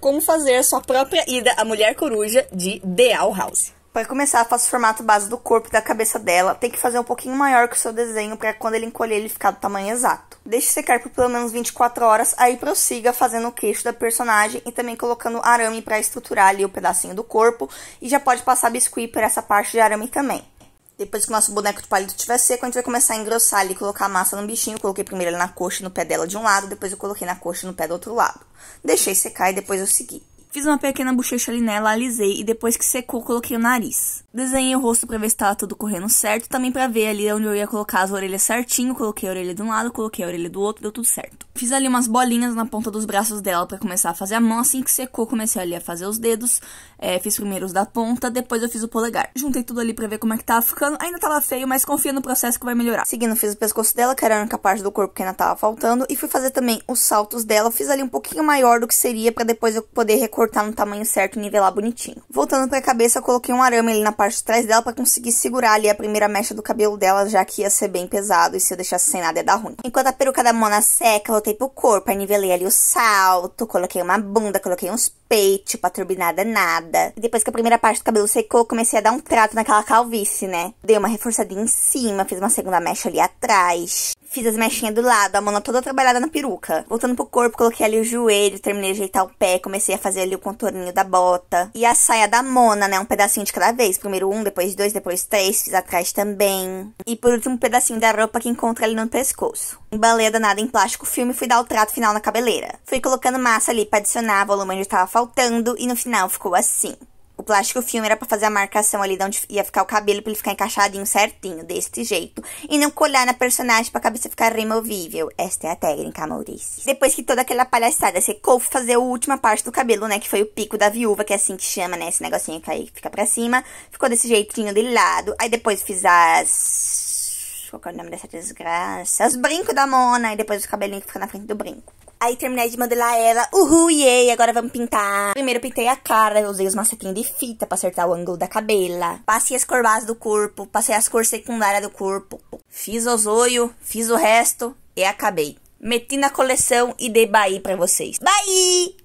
como fazer a sua própria ida à Mulher Coruja de The Owl House. Para começar, faça o formato base do corpo e da cabeça dela. Tem que fazer um pouquinho maior que o seu desenho para quando ele encolher ele ficar do tamanho exato. Deixe secar por pelo menos 24 horas, aí prossiga fazendo o queixo da personagem e também colocando arame para estruturar ali o pedacinho do corpo e já pode passar biscuit por essa parte de arame também. Depois que o nosso boneco de palito estiver seco, a gente vai começar a engrossar ali e colocar a massa no bichinho. Eu coloquei primeiro na coxa e no pé dela de um lado, depois eu coloquei na coxa e no pé do outro lado. Deixei secar e depois eu segui. Fiz uma pequena bochecha ali nela, alisei e depois que secou, coloquei o nariz. Desenhei o rosto para ver se estava tudo correndo certo, também para ver ali onde eu ia colocar as orelhas certinho. Coloquei a orelha de um lado, coloquei a orelha do outro, deu tudo certo. Fiz ali umas bolinhas na ponta dos braços dela para começar a fazer a mão. Assim que secou, comecei ali a fazer os dedos. É, fiz primeiro os da ponta, depois eu fiz o polegar. Juntei tudo ali pra ver como é que tava ficando. Ainda tava feio, mas confia no processo que vai melhorar. Seguindo, fiz o pescoço dela, que era a única parte do corpo que ainda tava faltando. E fui fazer também os saltos dela. Fiz ali um pouquinho maior do que seria para depois eu poder recortar no tamanho certo e nivelar bonitinho. Voltando pra cabeça, eu coloquei um arame ali na parte de trás dela para conseguir segurar ali a primeira mecha do cabelo dela, já que ia ser bem pesado. E se eu deixasse sem nada ia dar ruim. Enquanto a peruca da Mona seca, eu voltei pro corpo, aí nivelei ali o salto, coloquei uma bunda, coloquei uns peitos pra turbinada nada. E depois que a primeira parte do cabelo secou, comecei a dar um trato naquela calvície, né? Dei uma reforçadinha em cima, fiz uma segunda mecha ali atrás. Fiz as mechinhas do lado, a mão toda trabalhada na peruca. Voltando pro corpo, coloquei ali o joelho, terminei de ajeitar o pé, comecei a fazer ali o contorninho da bota. E a saia da Mona, né? Um pedacinho de cada vez. Primeiro um, depois dois, depois três. Fiz atrás também. E por último, um pedacinho da roupa que encontra ali no pescoço. Embalei a danada em plástico filme e fui dar o trato final na cabeleira. Fui colocando massa ali pra adicionar volume onde tava faltando. E no final ficou assim. O plástico filme era para fazer a marcação ali de onde ia ficar o cabelo para ele ficar encaixadinho certinho, desse jeito. E não colar na personagem pra cabeça ficar removível. Esta é a técnica, Maurício. Depois que toda aquela palhaçada secou, fazer a última parte do cabelo, né? Que foi o pico da viúva, que é assim que chama, né? Esse negocinho que aí fica pra cima. Ficou desse jeitinho de lado. Aí depois fiz as qual é o nome dessa desgraça? Os brincos da Mona e depois o cabelinho que fica na frente do brinco. Aí terminei de modelar ela. Uhul, yay, agora vamos pintar. Primeiro pintei a cara, usei os macetinhos de fita pra acertar o ângulo da cabela. Passei as cor base do corpo, passei as cores secundárias do corpo. Fiz os olhos, fiz o resto e acabei. Meti na coleção e dei Bahia pra vocês. Bahia!